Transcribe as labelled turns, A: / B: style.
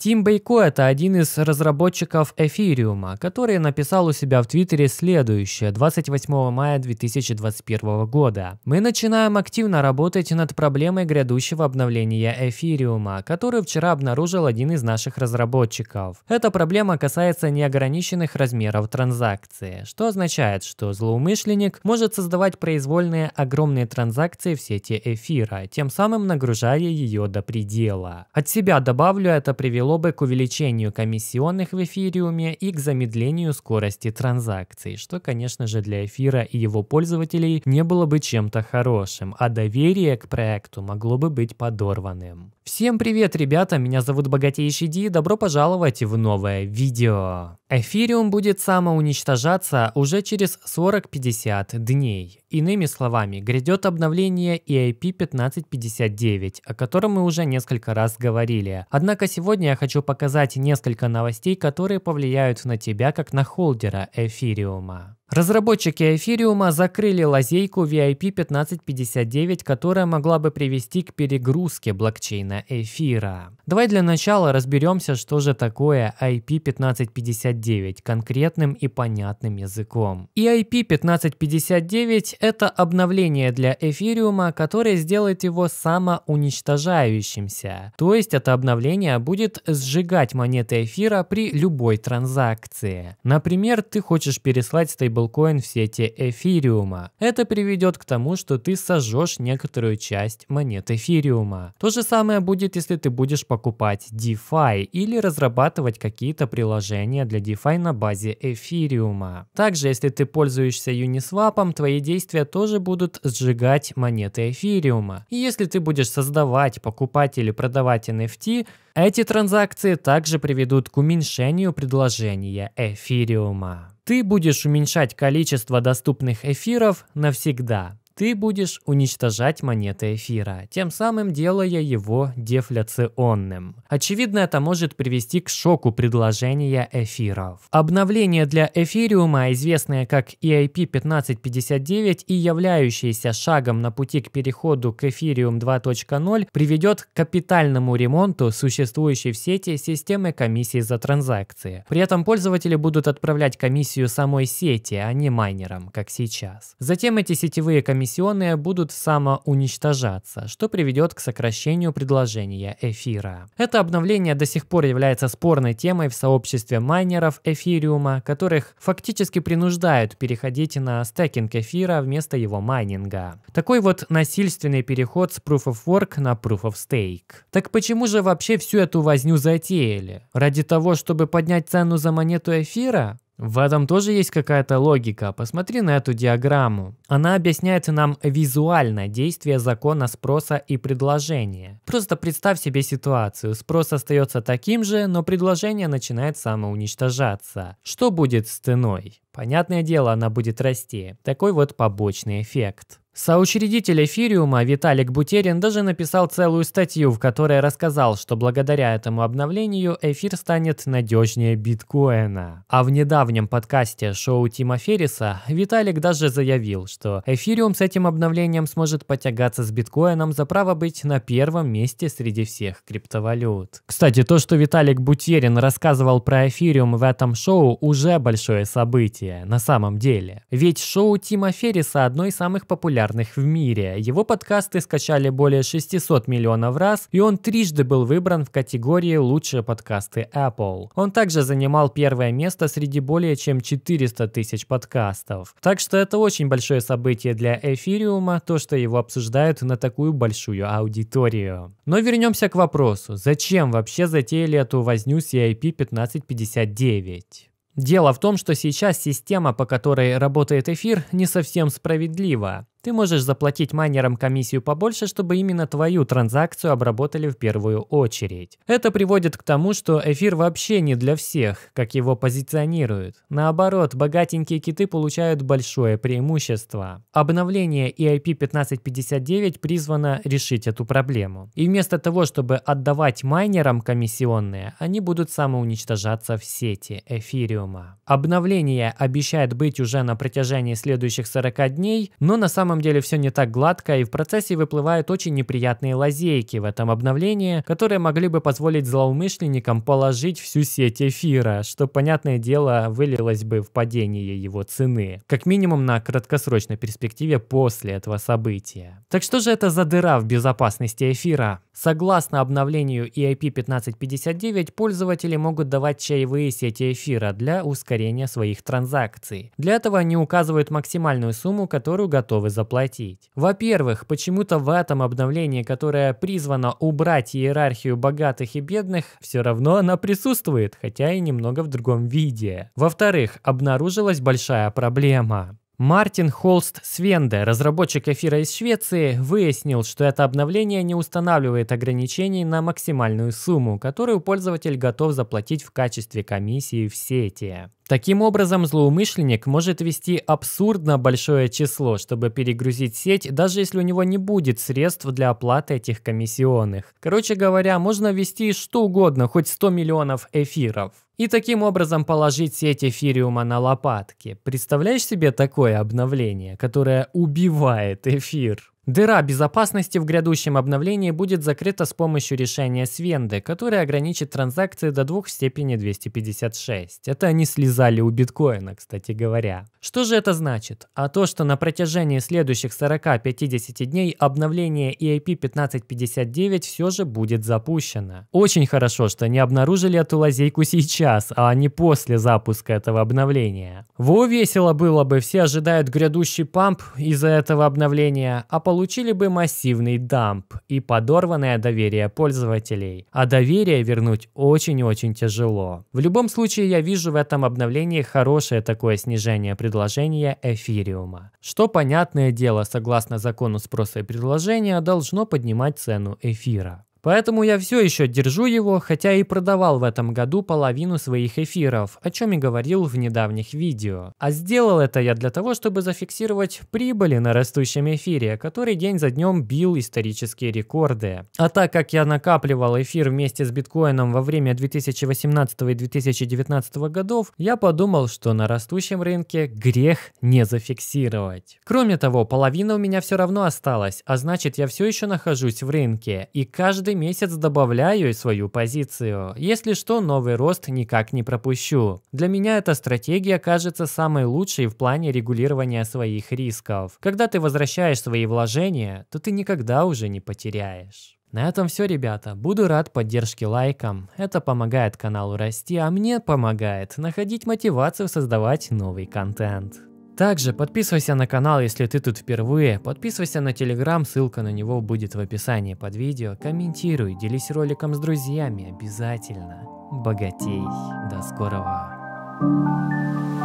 A: Тим Бейко – это один из разработчиков эфириума, который написал у себя в Твиттере следующее 28 мая 2021 года. «Мы начинаем активно работать над проблемой грядущего обновления эфириума, которую вчера обнаружил один из наших разработчиков. Эта проблема касается неограниченных размеров транзакции, что означает, что злоумышленник может создавать произвольные огромные транзакции в сети эфира, тем самым нагружая ее до предела. От себя добавлю, это привело привело бы к увеличению комиссионных в эфириуме и к замедлению скорости транзакций, что, конечно же, для эфира и его пользователей не было бы чем-то хорошим, а доверие к проекту могло бы быть подорванным. Всем привет, ребята, меня зовут Богатейший Ди, добро пожаловать в новое видео. Эфириум будет самоуничтожаться уже через 40-50 дней. Иными словами, грядет обновление EIP 1559, о котором мы уже несколько раз говорили. Однако сегодня я хочу показать несколько новостей, которые повлияют на тебя как на холдера эфириума. Разработчики эфириума закрыли лазейку VIP 1559, которая могла бы привести к перегрузке блокчейна эфира. Давай для начала разберемся, что же такое IP 1559 конкретным и понятным языком. И EIP 1559 – это обновление для эфириума, которое сделает его самоуничтожающимся. То есть это обновление будет сжигать монеты эфира при любой транзакции. Например, ты хочешь переслать стейбл стейблкоин в сети эфириума. Это приведет к тому, что ты сожжешь некоторую часть монет эфириума. То же самое будет, если ты будешь покупать DeFi или разрабатывать какие-то приложения для DeFi на базе эфириума. Также, если ты пользуешься Uniswap, твои действия тоже будут сжигать монеты эфириума. И если ты будешь создавать, покупать или продавать NFT, эти транзакции также приведут к уменьшению предложения эфириума ты будешь уменьшать количество доступных эфиров навсегда ты будешь уничтожать монеты эфира, тем самым делая его дефляционным. Очевидно, это может привести к шоку предложения эфиров. Обновление для эфириума, известное как EIP 1559 и являющееся шагом на пути к переходу к эфириум 2.0, приведет к капитальному ремонту существующей в сети системы комиссии за транзакции. При этом пользователи будут отправлять комиссию самой сети, а не майнерам, как сейчас. Затем эти сетевые комиссии комиссионные будут самоуничтожаться, что приведет к сокращению предложения эфира. Это обновление до сих пор является спорной темой в сообществе майнеров эфириума, которых фактически принуждают переходить на стекинг эфира вместо его майнинга. Такой вот насильственный переход с Proof of Work на Proof of Stake. Так почему же вообще всю эту возню затеяли? Ради того, чтобы поднять цену за монету эфира? В этом тоже есть какая-то логика. Посмотри на эту диаграмму. Она объясняет нам визуально действие закона спроса и предложения. Просто представь себе ситуацию. Спрос остается таким же, но предложение начинает самоуничтожаться. Что будет с ценой? Понятное дело, она будет расти. Такой вот побочный эффект. Соучредитель эфириума Виталик Бутерин даже написал целую статью, в которой рассказал, что благодаря этому обновлению эфир станет надежнее биткоина. А в недавнем подкасте шоу Тима Ферриса Виталик даже заявил, что эфириум с этим обновлением сможет потягаться с биткоином за право быть на первом месте среди всех криптовалют. Кстати, то, что Виталик Бутерин рассказывал про эфириум в этом шоу уже большое событие на самом деле. Ведь шоу Тима Ферриса одно из самых популярных популярных в мире. Его подкасты скачали более 600 миллионов раз, и он трижды был выбран в категории «Лучшие подкасты Apple». Он также занимал первое место среди более чем 400 тысяч подкастов. Так что это очень большое событие для эфириума, то, что его обсуждают на такую большую аудиторию. Но вернемся к вопросу, зачем вообще затеяли эту возню CIP e 1559? Дело в том, что сейчас система, по которой работает эфир, не совсем справедлива. Ты можешь заплатить майнерам комиссию побольше, чтобы именно твою транзакцию обработали в первую очередь. Это приводит к тому, что эфир вообще не для всех, как его позиционируют. Наоборот, богатенькие киты получают большое преимущество. Обновление EIP 1559 а призвано решить эту проблему. И вместо того, чтобы отдавать майнерам комиссионные, они будут самоуничтожаться в сети эфириума. Обновление обещает быть уже на протяжении следующих 40 дней, но на самом самом деле все не так гладко и в процессе выплывают очень неприятные лазейки в этом обновлении, которые могли бы позволить злоумышленникам положить всю сеть эфира, что, понятное дело, вылилось бы в падение его цены, как минимум на краткосрочной перспективе после этого события. Так что же это за дыра в безопасности эфира? Согласно обновлению EIP 1559, пользователи могут давать чаевые сети эфира для ускорения своих транзакций. Для этого они указывают максимальную сумму, которую готовы заплатить. Во-первых, почему-то в этом обновлении, которое призвано убрать иерархию богатых и бедных, все равно она присутствует, хотя и немного в другом виде. Во-вторых, обнаружилась большая проблема. Мартин Холст Свенде, разработчик эфира из Швеции, выяснил, что это обновление не устанавливает ограничений на максимальную сумму, которую пользователь готов заплатить в качестве комиссии в сети. Таким образом, злоумышленник может вести абсурдно большое число, чтобы перегрузить сеть, даже если у него не будет средств для оплаты этих комиссионных. Короче говоря, можно вести что угодно, хоть 100 миллионов эфиров. И таким образом положить сеть эфириума на лопатки. Представляешь себе такое обновление, которое убивает эфир? Дыра безопасности в грядущем обновлении будет закрыта с помощью решения Свенды, которое ограничит транзакции до двух в степени 256. Это они слезали у биткоина, кстати говоря. Что же это значит? А то, что на протяжении следующих 40-50 дней обновление EIP 1559 все же будет запущено. Очень хорошо, что не обнаружили эту лазейку сейчас, а не после запуска этого обновления. Во весело было бы, все ожидают грядущий памп из-за этого обновления, а получается получили бы массивный дамп и подорванное доверие пользователей. А доверие вернуть очень-очень тяжело. В любом случае я вижу в этом обновлении хорошее такое снижение предложения эфириума. Что, понятное дело, согласно закону спроса и предложения, должно поднимать цену эфира. Поэтому я все еще держу его, хотя и продавал в этом году половину своих эфиров, о чем и говорил в недавних видео. А сделал это я для того, чтобы зафиксировать прибыли на растущем эфире, который день за днем бил исторические рекорды. А так как я накапливал эфир вместе с биткоином во время 2018 и 2019 годов, я подумал, что на растущем рынке грех не зафиксировать. Кроме того, половина у меня все равно осталась, а значит я все еще нахожусь в рынке, и каждый месяц добавляю свою позицию. Если что, новый рост никак не пропущу. Для меня эта стратегия кажется самой лучшей в плане регулирования своих рисков. Когда ты возвращаешь свои вложения, то ты никогда уже не потеряешь. На этом все, ребята. Буду рад поддержке лайком. Это помогает каналу расти, а мне помогает находить мотивацию создавать новый контент. Также подписывайся на канал, если ты тут впервые, подписывайся на телеграм, ссылка на него будет в описании под видео, комментируй, делись роликом с друзьями, обязательно. Богатей. До скорого.